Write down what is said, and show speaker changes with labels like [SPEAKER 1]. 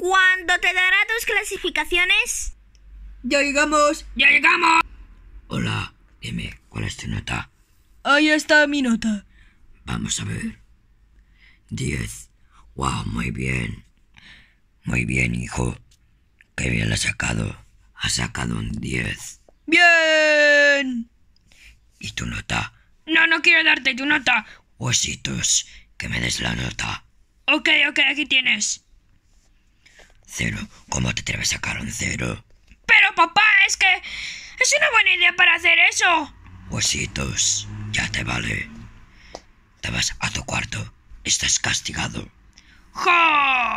[SPEAKER 1] Cuando te dará tus clasificaciones. ¡Ya llegamos! ¡Ya llegamos!
[SPEAKER 2] Hola, dime, ¿cuál es
[SPEAKER 1] tu nota? Ahí está mi nota.
[SPEAKER 2] Vamos a ver. Diez. ¡Wow! Muy bien. Muy bien, hijo. Qué bien la ha sacado. ¡Ha sacado un diez.
[SPEAKER 1] ¡Bien! ¿Y tu nota? No, no quiero darte tu nota.
[SPEAKER 2] Huesitos, que me des la nota.
[SPEAKER 1] Ok, ok, aquí tienes.
[SPEAKER 2] Cero. ¿Cómo te atreves a sacar un cero?
[SPEAKER 1] Pero papá, es que es una buena idea para hacer eso.
[SPEAKER 2] Huesitos, ya te vale. Te vas a tu cuarto. Estás castigado. ¡Ja!